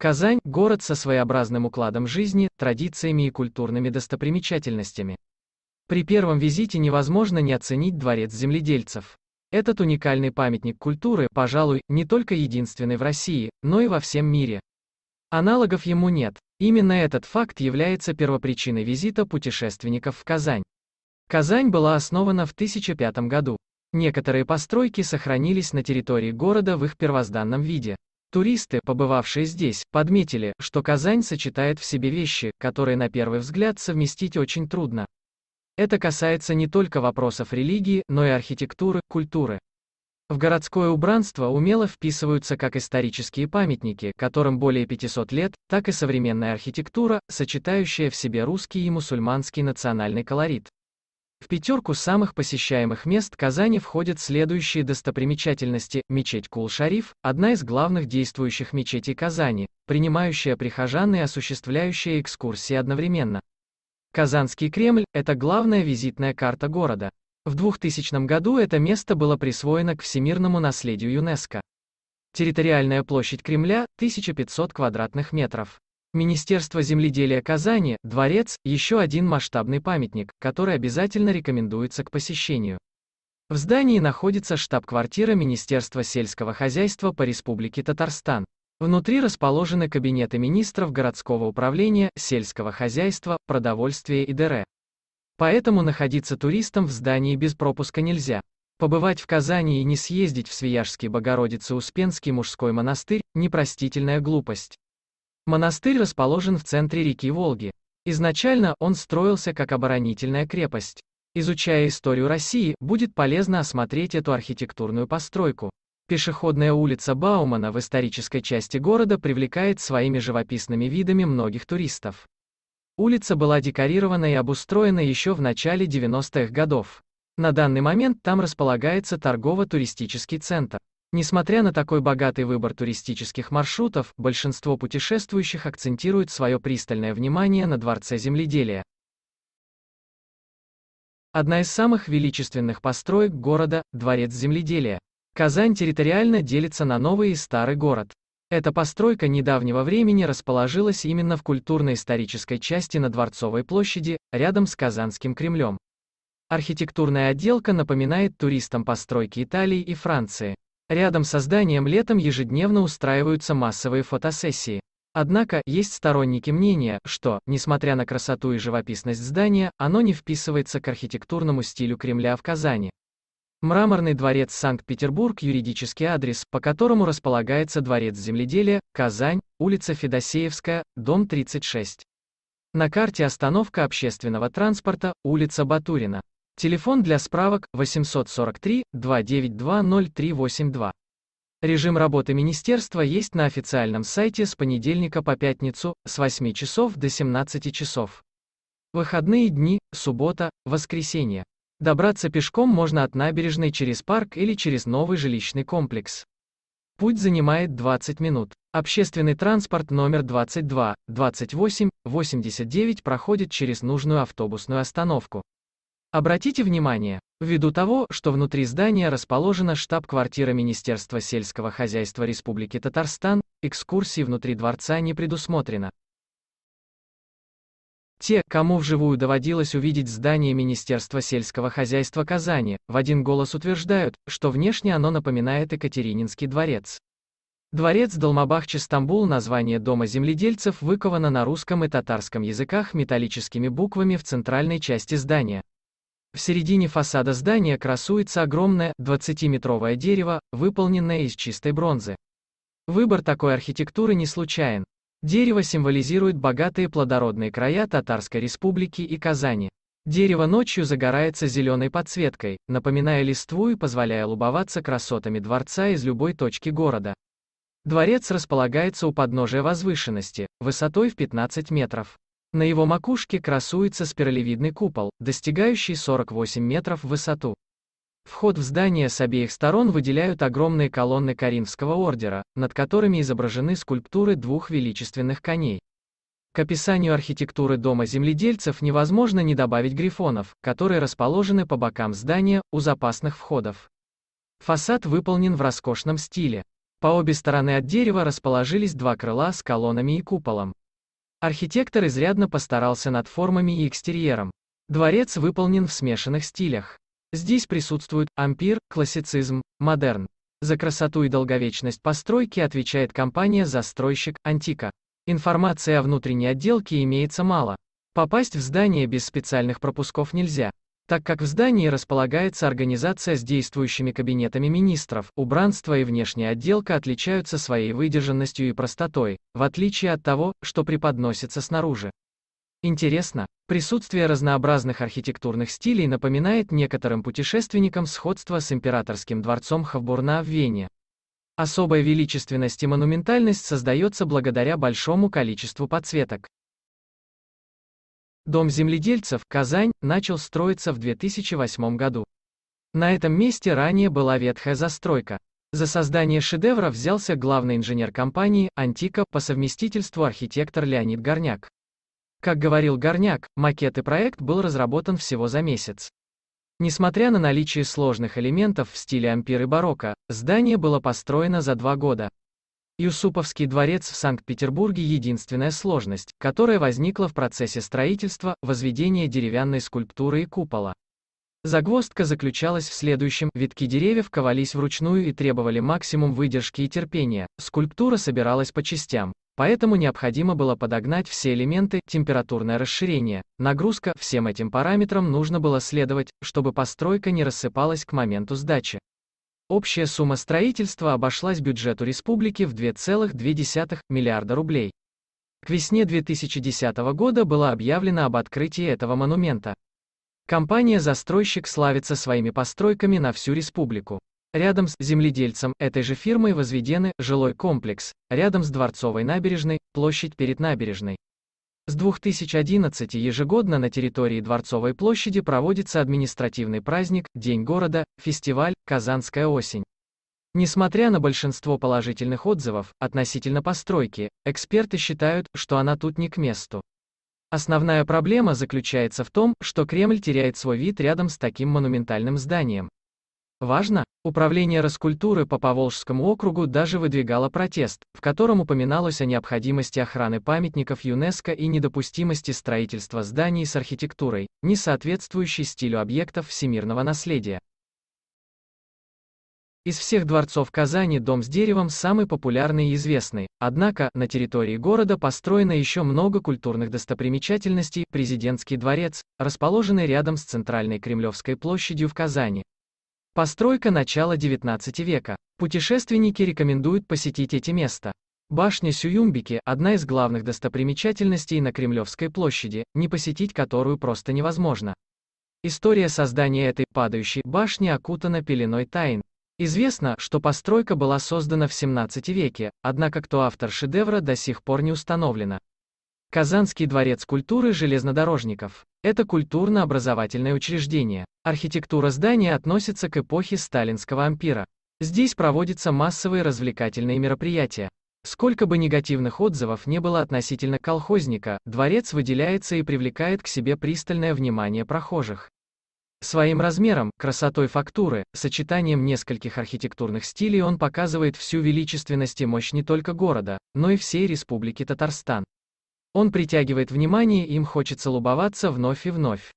Казань – город со своеобразным укладом жизни, традициями и культурными достопримечательностями. При первом визите невозможно не оценить дворец земледельцев. Этот уникальный памятник культуры, пожалуй, не только единственный в России, но и во всем мире. Аналогов ему нет. Именно этот факт является первопричиной визита путешественников в Казань. Казань была основана в 1005 году. Некоторые постройки сохранились на территории города в их первозданном виде. Туристы, побывавшие здесь, подметили, что Казань сочетает в себе вещи, которые на первый взгляд совместить очень трудно. Это касается не только вопросов религии, но и архитектуры, культуры. В городское убранство умело вписываются как исторические памятники, которым более 500 лет, так и современная архитектура, сочетающая в себе русский и мусульманский национальный колорит. В пятерку самых посещаемых мест Казани входят следующие достопримечательности. Мечеть Кул-Шариф – одна из главных действующих мечетей Казани, принимающая прихожан и осуществляющая экскурсии одновременно. Казанский Кремль – это главная визитная карта города. В 2000 году это место было присвоено к всемирному наследию ЮНЕСКО. Территориальная площадь Кремля – 1500 квадратных метров. Министерство земледелия Казани, дворец, еще один масштабный памятник, который обязательно рекомендуется к посещению. В здании находится штаб-квартира Министерства сельского хозяйства по Республике Татарстан. Внутри расположены кабинеты министров городского управления, сельского хозяйства, продовольствия и ДР. Поэтому находиться туристам в здании без пропуска нельзя. Побывать в Казани и не съездить в Свияжский Богородице-Успенский мужской монастырь – непростительная глупость. Монастырь расположен в центре реки Волги. Изначально он строился как оборонительная крепость. Изучая историю России, будет полезно осмотреть эту архитектурную постройку. Пешеходная улица Баумана в исторической части города привлекает своими живописными видами многих туристов. Улица была декорирована и обустроена еще в начале 90-х годов. На данный момент там располагается торгово-туристический центр. Несмотря на такой богатый выбор туристических маршрутов, большинство путешествующих акцентирует свое пристальное внимание на Дворце земледелия. Одна из самых величественных построек города – Дворец земледелия. Казань территориально делится на новый и старый город. Эта постройка недавнего времени расположилась именно в культурно-исторической части на Дворцовой площади, рядом с Казанским Кремлем. Архитектурная отделка напоминает туристам постройки Италии и Франции. Рядом со зданием летом ежедневно устраиваются массовые фотосессии. Однако, есть сторонники мнения, что, несмотря на красоту и живописность здания, оно не вписывается к архитектурному стилю Кремля в Казани. Мраморный дворец Санкт-Петербург – юридический адрес, по которому располагается дворец земледелия, Казань, улица Федосеевская, дом 36. На карте остановка общественного транспорта, улица Батурина. Телефон для справок 843-292-0382. Режим работы министерства есть на официальном сайте с понедельника по пятницу, с 8 часов до 17 часов. Выходные дни, суббота, воскресенье. Добраться пешком можно от набережной через парк или через новый жилищный комплекс. Путь занимает 20 минут. Общественный транспорт номер 22, 28, 89 проходит через нужную автобусную остановку. Обратите внимание, ввиду того, что внутри здания расположена штаб-квартира Министерства сельского хозяйства Республики Татарстан, экскурсии внутри дворца не предусмотрено. Те, кому вживую доводилось увидеть здание Министерства сельского хозяйства Казани, в один голос утверждают, что внешне оно напоминает Екатерининский дворец. Дворец Долмабахчи стамбул название Дома земледельцев выковано на русском и татарском языках металлическими буквами в центральной части здания. В середине фасада здания красуется огромное 20-метровое дерево, выполненное из чистой бронзы. Выбор такой архитектуры не случайен. Дерево символизирует богатые плодородные края Татарской республики и Казани. Дерево ночью загорается зеленой подсветкой, напоминая листву и позволяя лубоваться красотами дворца из любой точки города. Дворец располагается у подножия возвышенности, высотой в 15 метров. На его макушке красуется спиралевидный купол, достигающий 48 метров в высоту. Вход в здание с обеих сторон выделяют огромные колонны Каримского ордера, над которыми изображены скульптуры двух величественных коней. К описанию архитектуры дома земледельцев невозможно не добавить грифонов, которые расположены по бокам здания, у запасных входов. Фасад выполнен в роскошном стиле. По обе стороны от дерева расположились два крыла с колоннами и куполом. Архитектор изрядно постарался над формами и экстерьером. Дворец выполнен в смешанных стилях. Здесь присутствуют ампир, классицизм, модерн. За красоту и долговечность постройки отвечает компания-застройщик «Антика». Информации о внутренней отделке имеется мало. Попасть в здание без специальных пропусков нельзя так как в здании располагается организация с действующими кабинетами министров, убранство и внешняя отделка отличаются своей выдержанностью и простотой, в отличие от того, что преподносится снаружи. Интересно, присутствие разнообразных архитектурных стилей напоминает некоторым путешественникам сходство с императорским дворцом Хавбурна в Вене. Особая величественность и монументальность создается благодаря большому количеству подсветок. Дом земледельцев «Казань» начал строиться в 2008 году. На этом месте ранее была ветхая застройка. За создание шедевра взялся главный инженер компании «Антика» по совместительству архитектор Леонид Горняк. Как говорил Горняк, макет и проект был разработан всего за месяц. Несмотря на наличие сложных элементов в стиле ампир и барокко, здание было построено за два года. Юсуповский дворец в Санкт-Петербурге единственная сложность, которая возникла в процессе строительства, возведения деревянной скульптуры и купола. Загвоздка заключалась в следующем, витки деревьев ковались вручную и требовали максимум выдержки и терпения, скульптура собиралась по частям. Поэтому необходимо было подогнать все элементы, температурное расширение, нагрузка, всем этим параметрам нужно было следовать, чтобы постройка не рассыпалась к моменту сдачи. Общая сумма строительства обошлась бюджету республики в 2,2 миллиарда рублей. К весне 2010 года было объявлено об открытии этого монумента. Компания-застройщик славится своими постройками на всю республику. Рядом с земледельцем этой же фирмой возведены жилой комплекс, рядом с Дворцовой набережной, площадь перед набережной. С 2011 ежегодно на территории Дворцовой площади проводится административный праздник, День города, фестиваль «Казанская осень». Несмотря на большинство положительных отзывов относительно постройки, эксперты считают, что она тут не к месту. Основная проблема заключается в том, что Кремль теряет свой вид рядом с таким монументальным зданием. Важно, Управление Роскультуры по Поволжскому округу даже выдвигало протест, в котором упоминалось о необходимости охраны памятников ЮНЕСКО и недопустимости строительства зданий с архитектурой, не соответствующей стилю объектов всемирного наследия. Из всех дворцов Казани дом с деревом самый популярный и известный, однако на территории города построено еще много культурных достопримечательностей, президентский дворец, расположенный рядом с центральной Кремлевской площадью в Казани, Постройка начала XIX века. Путешественники рекомендуют посетить эти места. Башня Сююмбики – одна из главных достопримечательностей на Кремлевской площади, не посетить которую просто невозможно. История создания этой падающей башни окутана пеленой тайн. Известно, что постройка была создана в 17 веке, однако кто автор шедевра до сих пор не установлено. Казанский дворец культуры железнодорожников. Это культурно-образовательное учреждение. Архитектура здания относится к эпохе сталинского ампира. Здесь проводятся массовые развлекательные мероприятия. Сколько бы негативных отзывов не было относительно колхозника, дворец выделяется и привлекает к себе пристальное внимание прохожих. Своим размером, красотой фактуры, сочетанием нескольких архитектурных стилей он показывает всю величественность и мощь не только города, но и всей Республики Татарстан. Он притягивает внимание, им хочется любоваться вновь и вновь.